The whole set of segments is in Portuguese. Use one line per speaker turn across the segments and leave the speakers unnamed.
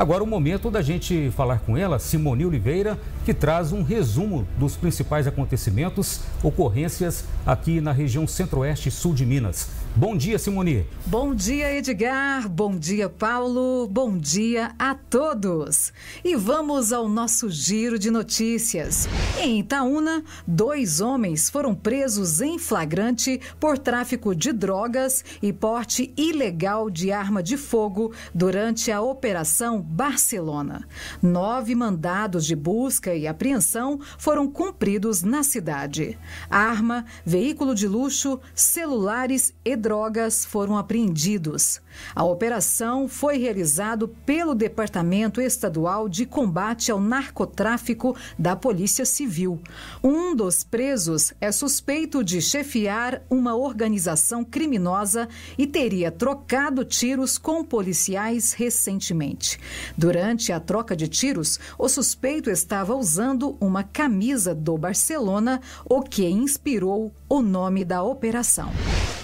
Agora o momento da gente falar com ela, Simone Oliveira, que traz um resumo dos principais acontecimentos, ocorrências aqui na região centro-oeste e sul de Minas. Bom dia, Simone. Bom dia, Edgar. Bom dia, Paulo. Bom dia a todos. E vamos ao nosso giro de notícias. Em Itaúna, dois homens foram presos em flagrante por tráfico de drogas e porte ilegal de arma de fogo durante a Operação Barcelona. Nove mandados de busca e apreensão foram cumpridos na cidade: arma, veículo de luxo, celulares e drogas foram apreendidos. A operação foi realizada pelo Departamento Estadual de Combate ao Narcotráfico da Polícia Civil. Um dos presos é suspeito de chefiar uma organização criminosa e teria trocado tiros com policiais recentemente. Durante a troca de tiros, o suspeito estava usando uma camisa do Barcelona, o que inspirou o nome da operação.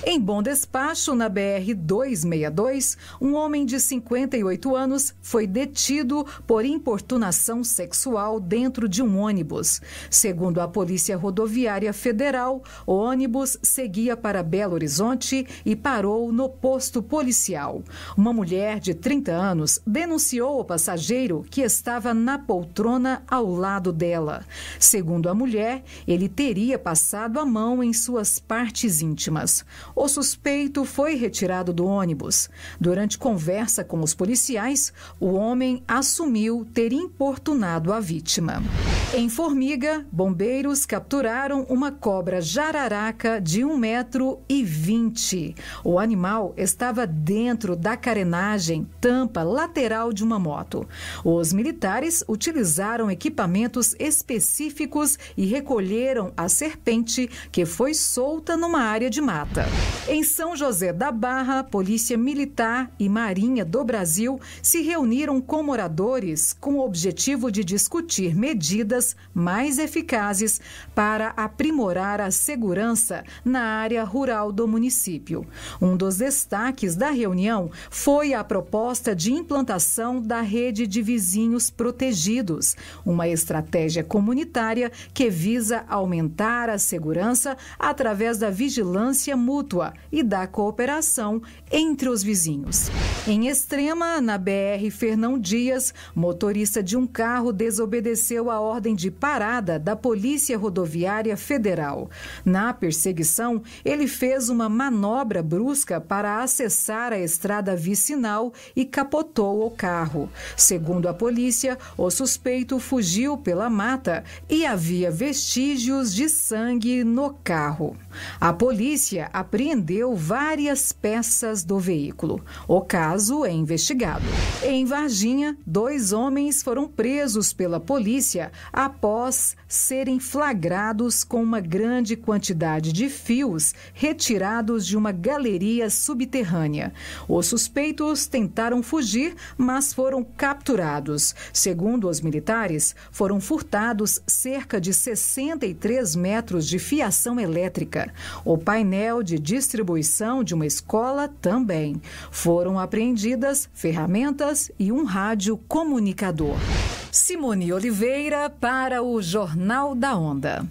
Em bom despacho, na BR-262, um homem de 58 anos foi detido por importunação sexual dentro de um ônibus. Segundo a Polícia Rodoviária Federal, o ônibus seguia para Belo Horizonte e parou no posto policial. Uma mulher de 30 anos denunciou o passageiro que estava na poltrona ao lado dela. Segundo a mulher, ele teria passado a mão em suas partes íntimas. O suspeito foi retirado do ônibus. Durante conversa com os policiais, o homem assumiu ter importunado a vítima. Em Formiga, bombeiros capturaram uma cobra jararaca de 1,20 metro. O animal estava dentro da carenagem tampa lateral de uma moto. Os militares utilizaram equipamentos específicos e recolheram a serpente, que foi solta numa área de mata. Em São José da Barra, Polícia Militar e Marinha do Brasil se reuniram com moradores com o objetivo de discutir medidas medidas mais eficazes para aprimorar a segurança na área rural do município. Um dos destaques da reunião foi a proposta de implantação da rede de vizinhos protegidos, uma estratégia comunitária que visa aumentar a segurança através da vigilância mútua e da cooperação entre os vizinhos. Em Extrema, na BR Fernão Dias, motorista de um carro desobedeceu a ordem ordem de parada da Polícia Rodoviária Federal. Na perseguição, ele fez uma manobra brusca para acessar a estrada vicinal e capotou o carro. Segundo a polícia, o suspeito fugiu pela mata e havia vestígios de sangue no carro. A polícia apreendeu várias peças do veículo. O caso é investigado. Em Varginha, dois homens foram presos pela polícia após serem flagrados com uma grande quantidade de fios retirados de uma galeria subterrânea. Os suspeitos tentaram fugir, mas foram capturados. Segundo os militares, foram furtados cerca de 63 metros de fiação elétrica. O painel de distribuição de uma escola também. Foram apreendidas ferramentas e um rádio comunicador. Simone Oliveira para o Jornal da Onda.